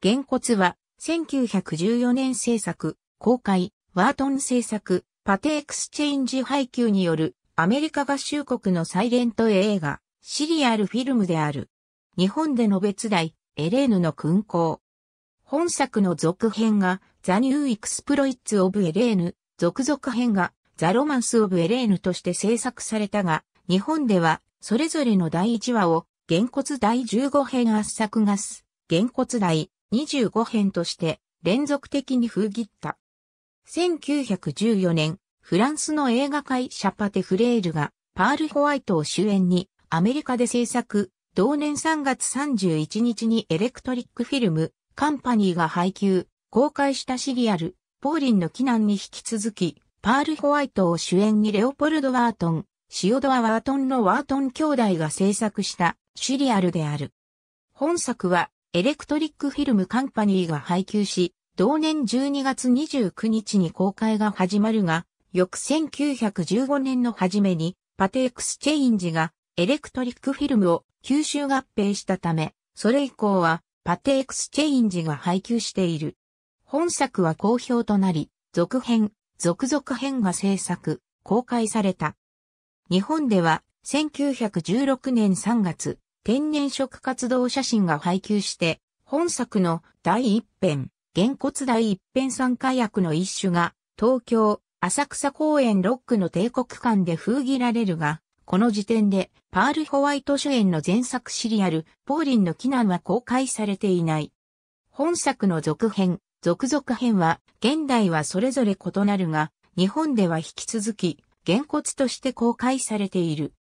原骨は、1914年制作、公開、ワートン制作、パテエクスチェンジ配給による、アメリカ合衆国のサイレント映画、シリアルフィルムである。日本での別題、エレーヌの勲功。本作の続編が、ザ・ニュー・エクスプロイッツ・オブ・エレーヌ、続々編が、ザ・ロマンス・オブ・エレーヌとして制作されたが、日本では、それぞれの第1話を、原骨第15編圧作ガス、原骨第25編として連続的に封切った。1914年、フランスの映画界シャパテ・フレールがパール・ホワイトを主演にアメリカで制作、同年3月31日にエレクトリックフィルム、カンパニーが配給、公開したシリアル、ポーリンの機難に引き続き、パール・ホワイトを主演にレオポルド・ワートン、シオドア・ワートンのワートン兄弟が制作したシリアルである。本作はエレクトリックフィルムカンパニーが配給し、同年12月29日に公開が始まるが、翌1915年の初めに、パテエクスチェインジがエレクトリックフィルムを吸収合併したため、それ以降はパテエクスチェインジが配給している。本作は好評となり、続編、続々編が制作、公開された。日本では1916年3月、天然食活動写真が配給して、本作の第一編、原骨第一編参加役の一種が、東京、浅草公園ロックの帝国館で封切られるが、この時点で、パール・ホワイト主演の前作シリアル、ポーリンの避難は公開されていない。本作の続編、続々編は、現代はそれぞれ異なるが、日本では引き続き、原骨として公開されている。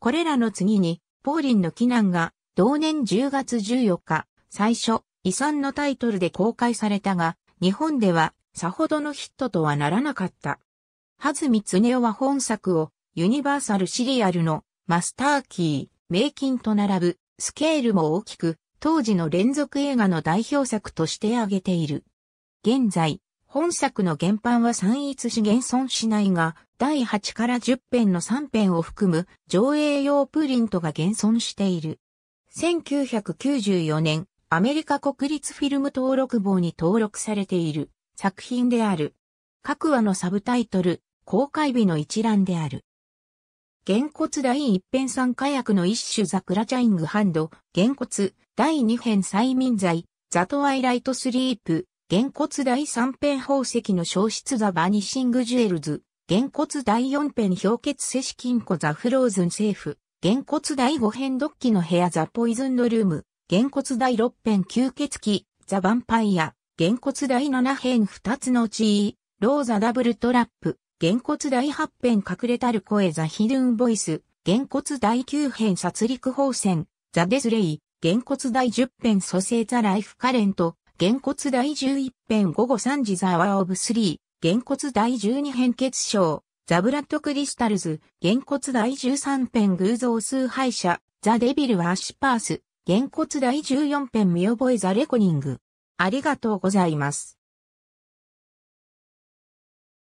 これらの次に、ポーリンの機難が同年10月14日、最初、遺産のタイトルで公開されたが、日本ではさほどのヒットとはならなかった。はずみつねおは本作をユニバーサルシリアルのマスターキー、名金と並ぶスケールも大きく当時の連続映画の代表作として挙げている。現在、本作の原版は散逸し現存しないが、第8から10編の3編を含む上映用プリントが現存している。1994年、アメリカ国立フィルム登録簿に登録されている作品である。各話のサブタイトル、公開日の一覧である。原骨第一編三火薬の一種ザクラチャイングハンド、原骨第二編催眠剤、ザトワイライトスリープ、原骨第三辺宝石の消失ザバニシングジュエルズ、原骨第四辺氷結セシ金庫ザフローズンセーフ、原骨第五辺ドッキの部屋ザポイズンドルーム、原骨第六辺吸血鬼、ザヴァンパイア、原骨第七辺二つの地位、ローザダブルトラップ、原骨第八辺隠れたる声ザヒルンボイス、原骨第九辺殺戮放線、ザデスレイ、原骨第十辺蘇生ザライフカレント、原骨第11編午後3時ザワーオブ3、原骨第12編結晶、ザブラッドクリスタルズ、原骨第13編偶像崇拝者、ザデビルはアシュパース、原骨第14編見覚えザレコニング。ありがとうございます。